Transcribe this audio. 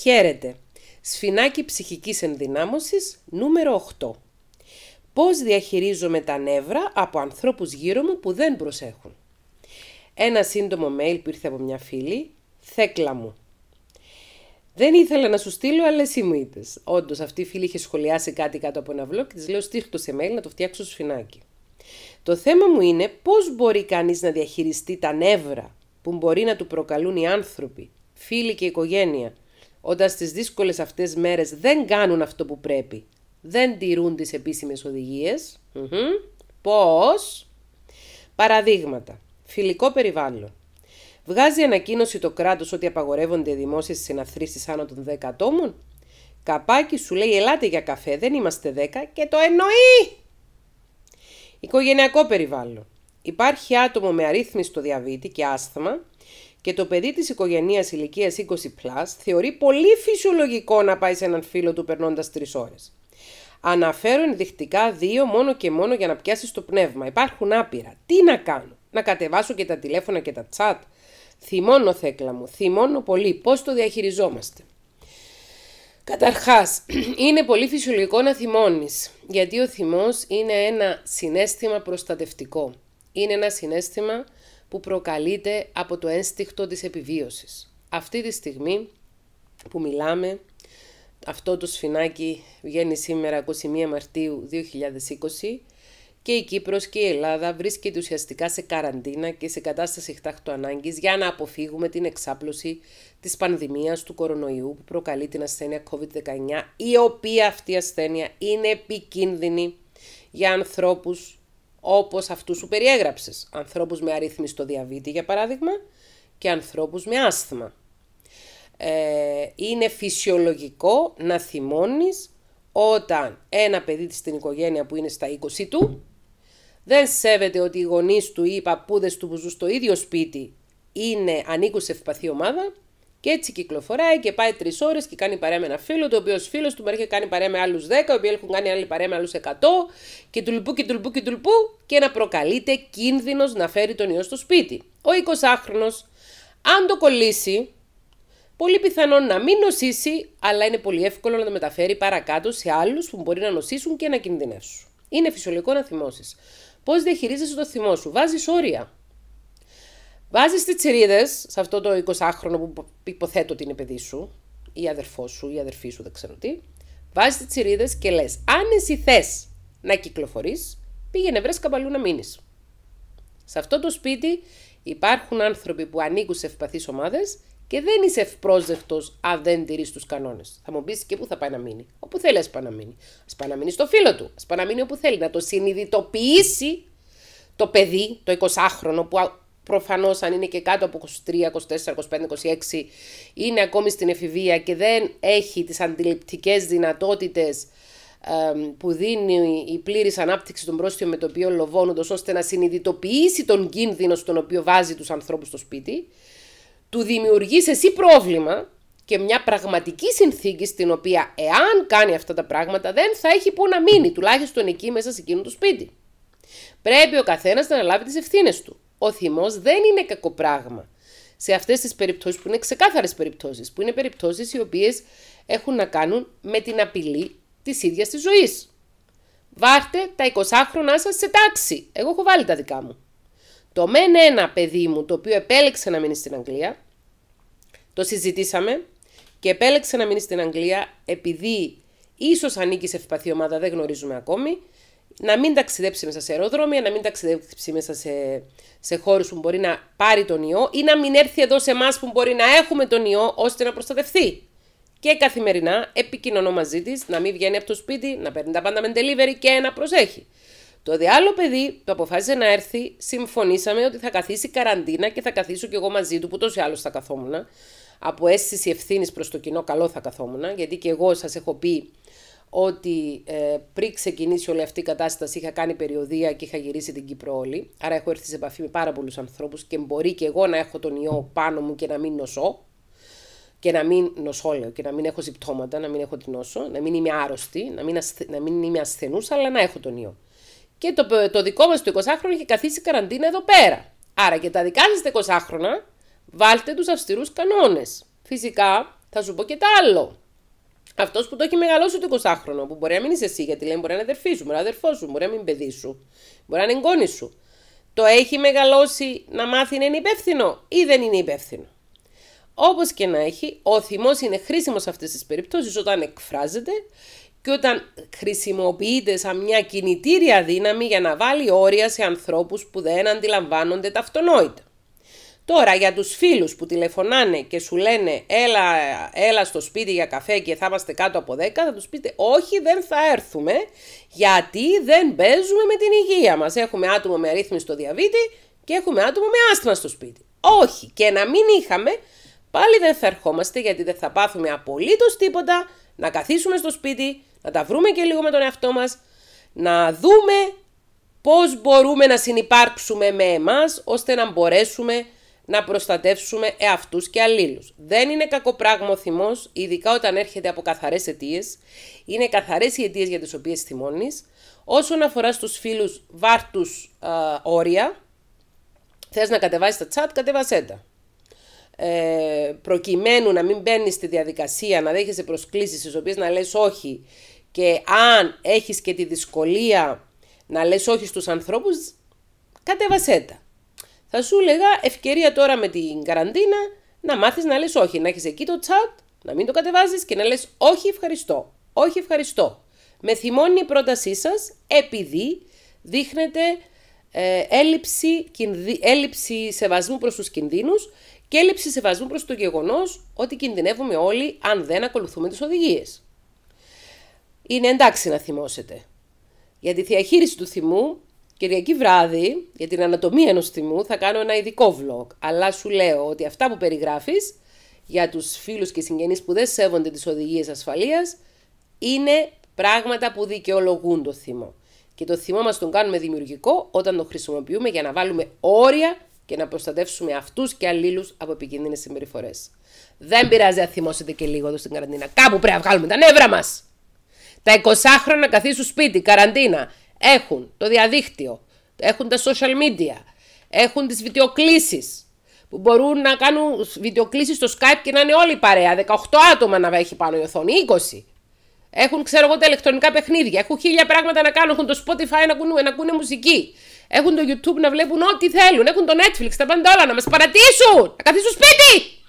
Χαίρετε. Σφινάκι ψυχικής ενδυνάμωσης νούμερο 8. Πώς διαχειρίζομαι τα νεύρα από ανθρώπους γύρω μου που δεν προσέχουν. Ένα σύντομο mail που ήρθε από μια φίλη. Θέκλα μου. Δεν ήθελα να σου στείλω, αλλά εσύ μου είπες. Όντως, αυτή η φίλη είχε σχολιάσει κάτι κάτω από ένα βλό και της λέω: Στήχτω σε mail να το φτιάξω σφινάκι. Το θέμα μου είναι πώς μπορεί κανείς να διαχειριστεί τα νεύρα που μπορεί να του προκαλούν οι άνθρωποι, φίλοι και οικογένεια, όταν στις δύσκολες αυτές μέρες δεν κάνουν αυτό που πρέπει, δεν τηρούν τις επίσημες οδηγίες. Πώς? Παραδείγματα. Φιλικό περιβάλλον. Βγάζει ανακοίνωση το κράτος ότι απαγορεύονται οι δημόσιες συναθρήσεις άνω των 10 ατόμων. Καπάκι σου λέει ελάτε για καφέ, δεν είμαστε 10 και το εννοεί. Οικογενειακό περιβάλλον. Υπάρχει άτομο με στο διαβήτη και άσθμα και το παιδί της οικογένειας ηλικίας 20+, θεωρεί πολύ φυσιολογικό να πάει σε έναν φίλο του περνώντας τρεις ώρες. Αναφέρω ενδεικτικά δύο μόνο και μόνο για να πιάσεις το πνεύμα. Υπάρχουν άπειρα. Τι να κάνω, να κατεβάσω και τα τηλέφωνα και τα τσάτ. Θυμώνω θέκλα μου, θυμώνω πολύ. Πώς το διαχειριζόμαστε. Καταρχάς, είναι πολύ φυσιολογικό να θυμώνεις, γιατί ο θυμός είναι ένα συνέστημα προστατευτικό. Είναι ένα συνέστημα που προκαλείται από το ένστικτο της επιβίωσης. Αυτή τη στιγμή που μιλάμε, αυτό το σφινάκι βγαίνει σήμερα 21 Μαρτίου 2020 και η Κύπρος και η Ελλάδα βρίσκεται ουσιαστικά σε καραντίνα και σε κατάσταση χτάχτου ανάγκης για να αποφύγουμε την εξάπλωση της πανδημίας του κορονοϊού που προκαλεί την ασθένεια COVID-19 η οποία αυτή η ασθένεια είναι επικίνδυνη για ανθρώπους όπως αυτούς σου περιέγραψες, Ανθρώπους με στο διαβήτη για παράδειγμα και ανθρώπους με άσθμα. Ε, είναι φυσιολογικό να θυμώνεις όταν ένα παιδί στην οικογένεια που είναι στα 20 του δεν σέβεται ότι οι γονείς του ή οι παππούδες του που ζουν στο ίδιο σπίτι είναι, ανήκουν σε ευπαθή ομάδα και έτσι κυκλοφοράει και πάει τρεις ώρες και κάνει παρέα με ένα φίλο, το οποίος φίλος του μπορεί να κάνει παρέα με άλλους 10, οι οποίοι έχουν κάνει άλλη παρέα με άλλους 100, και τουλπού και τουλπού και τουλπού, και να προκαλείται κίνδυνος να φέρει τον ιό στο σπίτι. Ο 20χρονο, αν το κολλήσει, πολύ πιθανό να μην νοσήσει, αλλά είναι πολύ εύκολο να το μεταφέρει παρακάτω σε άλλους που μπορεί να νοσήσουν και να κινδυνεύσουν. Είναι φυσιολογικό να θυμώσεις. Πώς διαχειρίζεσαι το θυμό σου, βάζεις όρια. Βάζεις τις τσιρίδε σε αυτό το 20χρονο που υποθέτω ότι είναι παιδί σου ή αδερφό σου ή αδερφή σου, δεν ξέρω τι. Βάζεις τις τσιρίδε και λες: Αν εσύ θες να κυκλοφορείς, πήγαινε βρες καμπαλού να μείνεις. Σε αυτό το σπίτι υπάρχουν άνθρωποι που ανήκουν σε ευπαθείς ομάδες και δεν είσαι ευπρόσδεκτος αν δεν τηρείς τους κανόνες. Θα μου πεις και πού θα πάει να μείνει. Όπου θέλει, ας πάει να μείνει. Ας πάει να μείνει στο φίλο του. Ας πάει να μείνει όπου θέλει. Να το συνειδητοποιήσει το παιδί, το 20χρονο που προφανώς αν είναι και κάτω από 23, 24, 25, 26, είναι ακόμη στην εφηβεία και δεν έχει τις αντιληπτικές δυνατότητες που δίνει η πλήρης ανάπτυξη των πρόσφυγων με το οποίο λοβώνονται, ώστε να συνειδητοποιήσει τον κίνδυνο στον οποίο βάζει τους ανθρώπους στο σπίτι, του δημιουργείς εσύ πρόβλημα και μια πραγματική συνθήκη στην οποία εάν κάνει αυτά τα πράγματα δεν θα έχει που να μείνει, τουλάχιστον εκεί μέσα σε εκείνο το σπίτι. Πρέπει ο καθένας να αναλάβει τις ευθύνες του. Ο θυμός δεν είναι κακό πράγμα. Σε αυτές τις περιπτώσεις που είναι ξεκάθαρες περιπτώσεις, που είναι περιπτώσεις οι οποίες έχουν να κάνουν με την απειλή της ίδιας της ζωής. Βάρτε τα 20χρονά σας σε τάξη. Εγώ έχω βάλει τα δικά μου. Το μεν ένα παιδί μου το οποίο επέλεξε να μείνει στην Αγγλία, το συζητήσαμε και επέλεξε να μείνει στην Αγγλία επειδή ίσως ανήκει σε ευπαθή ομάδα, δεν γνωρίζουμε ακόμη, να μην ταξιδέψει μέσα σε αεροδρόμια, να μην ταξιδέψει μέσα σε, σε χώρους που μπορεί να πάρει τον ιό ή να μην έρθει εδώ σε εμάς που μπορεί να έχουμε τον ιό ώστε να προστατευτεί. Και καθημερινά επικοινωνώ μαζί της, να μην βγαίνει από το σπίτι, να παίρνει τα πάντα με delivery και να προσέχει. Το δε άλλο παιδί που αποφάσισε να έρθει, συμφωνήσαμε ότι θα καθίσει καραντίνα και θα καθίσω κι εγώ μαζί του, που τόσο άλλος θα καθόμουν. Από αίσθηση ευθύνης προς το κοινό, καλό θα καθόμουν, γιατί και εγώ σας έχω πει ότι ε, πριν ξεκινήσει όλη αυτή η κατάσταση είχα κάνει περιοδία και είχα γυρίσει την Κύπρο όλη. Άρα έχω έρθει σε επαφή με πάρα πολλούς ανθρώπους και μπορεί και εγώ να έχω τον ιό πάνω μου και να μην νοσώ και να μην νοσώ, λέω, και να μην έχω συμπτώματα, να μην έχω την νόσο, να μην είμαι άρρωστη, να μην, να μην είμαι ασθενούς, αλλά να έχω τον ιό. Και το, το δικό μας το 20χρονο είχε καθίσει καραντίνα εδώ πέρα. Άρα και τα δικά σας 20χρονα βάλτε τους αυστηρούς κανόνες. Φυσικά θα σου πω και τα άλλο. Αυτός που το έχει μεγαλώσει το 20χρονο, που μπορεί να μην είσαι εσύ, γιατί λέει μπορεί να είναι αδερφή σου, μπορεί να είναι αδερφό σου, μπορεί να παιδί σου, μπορεί να είναι εγγόνη σου. Το έχει μεγαλώσει να μάθει να είναι υπεύθυνο ή δεν είναι υπεύθυνο. Όπως και να έχει, ο θυμός είναι χρήσιμος σε αυτές τις περιπτώσεις όταν εκφράζεται και όταν χρησιμοποιείται σαν μια κινητήρια δύναμη για να βάλει όρια σε ανθρώπους που δεν αντιλαμβάνονται τα αυτονόητα. Τώρα για τους φίλους που τηλεφωνάνε και σου λένε έλα, έλα στο σπίτι για καφέ και θα είμαστε κάτω από 10, θα τους πείτε όχι δεν θα έρθουμε γιατί δεν παίζουμε με την υγεία μας. Έχουμε άτομο με αρρύθμιση στο διαβήτη και έχουμε άτομο με άσθμα στο σπίτι. Όχι και να μην είχαμε πάλι δεν θα ερχόμαστε γιατί δεν θα πάθουμε απολύτως τίποτα, να καθίσουμε στο σπίτι, να τα βρούμε και λίγο με τον εαυτό μας, να δούμε πώς μπορούμε να συνυπάρξουμε με εμάς ώστε να μπορέσουμε να προστατεύσουμε εαυτούς και αλλήλους. Δεν είναι κακό πράγμα ο θυμός, ειδικά όταν έρχεται από καθαρές αιτίες. Είναι καθαρές οι αιτίες για τις οποίες θυμώνεις. Όσον αφορά στους φίλους βάρτους α, όρια, θες να κατεβάσεις τα τσάτ, κατεβάσέ τα. Ε, προκειμένου να μην μπαίνεις στη διαδικασία να δέχεσαι προσκλήσεις στις οποίες να λες όχι και αν έχεις και τη δυσκολία να λες όχι στους ανθρώπους, κατέβασέ τα. Θα σου έλεγα ευκαιρία τώρα με την καραντίνα να μάθεις να λες όχι. Να έχεις εκεί το chat, να μην το κατεβάζεις και να λες όχι ευχαριστώ. Όχι ευχαριστώ. Με θυμώνει η πρότασή σας επειδή δείχνετε έλλειψη, κινδυ... έλλειψη σεβασμού προς τους κινδύνους και έλλειψη σεβασμού προς το γεγονός ότι κινδυνεύουμε όλοι αν δεν ακολουθούμε τις οδηγίες. Είναι εντάξει να θυμώσετε. Για τη διαχείριση του θυμού Κυριακή βράδυ, για την ανατομία ενός θυμού, θα κάνω ένα ειδικό vlog. Αλλά σου λέω ότι αυτά που περιγράφεις για τους φίλους και συγγενείς που δεν σέβονται τις οδηγίες ασφαλείας, είναι πράγματα που δικαιολογούν το θυμό. Και το θυμό μας τον κάνουμε δημιουργικό όταν το χρησιμοποιούμε για να βάλουμε όρια και να προστατεύσουμε αυτούς και αλλήλους από επικίνδυνες συμπεριφορές. Δεν πειράζει αν θυμώσετε και λίγο εδώ στην καραντίνα. Κάπου πρέπει να βγάλουμε τα νεύρα μας. Τα 20 χρόνια σπίτι, καραντίνα. Έχουν το διαδίκτυο, έχουν τα social media, έχουν τις βιντεοκλήσεις που μπορούν να κάνουν βιντεοκλήσεις στο Skype και να είναι όλοι παρέα, 18 άτομα να έχει πάνω η οθόνη, 20. Έχουν, ξέρω εγώ, τα ηλεκτρονικά παιχνίδια. Έχουν χίλια πράγματα να κάνουν. Έχουν το Spotify να ακούνε, να ακούνε μουσική. Έχουν το YouTube να βλέπουν ό,τι θέλουν. Έχουν το Netflix, τα πάντα όλα να μας παρατήσουν! Να καθίσουν σπίτι!